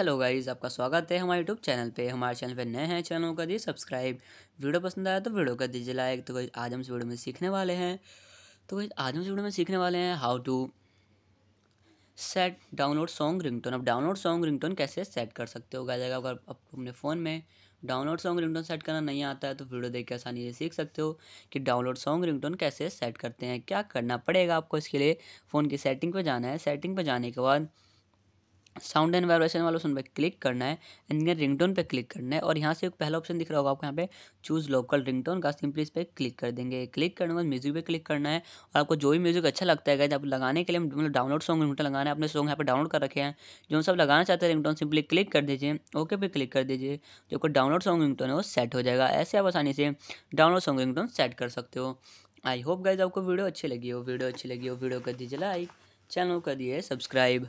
hello guys आपका स्वागत है हमारे यूट्यूब चैनल पे हमारे चैनल पे नए हैं चैनल कर दीजिए सब्सक्राइब वीडियो पसंद आया तो वीडियो कर दीजिए लाइक तो कोई आज हम इस वीडियो में सीखने वाले हैं तो कोई आज हम इस वीडियो में सीखने वाले हैं how to set download song ringtone अब डाउनलोड सॉन्ग रिंगटोन कैसे सेट कर सकते हो गाइस अगर आपको अपने फ़ोन में डाउनलोड सॉन्ग रिंगटोन सेट करना नहीं आता है तो वीडियो देख के आसानी से सीख सकते हो कि डाउनलोड सॉन्ग रिंगटोन कैसे सेट करते हैं क्या करना पड़ेगा आपको इसके लिए फ़ोन की सेटिंग पर जाना है सेटिंग पर जाने के बाद साउंड एंड वाइब्रेशन वाला ऑप्शन पर क्लिक करना है एंड ये रिंगटोन पे क्लिक करना है और यहाँ से एक पहला ऑप्शन दिख रहा होगा आपको यहाँ पे चूज लोकल रिंगटोन का सिंपली इस पर क्लिक कर देंगे क्लिक करने के बाद म्यूजिक पे क्लिक करना है और आपको जो भी म्यूजिक अच्छा लगता है आप लगाने के लिए मतलब डाउनलोड सॉन्ग रिंगटोन लगाना है अपने सॉन्ग यहाँ पर डाउनलोड कर रखे हैं जो सब लगाना चाहते हैं रिंगटोन सिंपली क्लिक कर दीजिए ओके पे क्लिक कर दीजिए जो आपको डाउनलोड सॉन्ग रिंगटोन है वो सेट हो जाएगा ऐसे आप आसानी से डाउनलोड सॉन्ग रिंगटोन सेट कर सकते हो आई होप गाइज आपको वीडियो अच्छी लगी हो वीडियो अच्छी लगी हो वीडियो कर दीजिए लाइक चैनल कर दिए सब्सक्राइब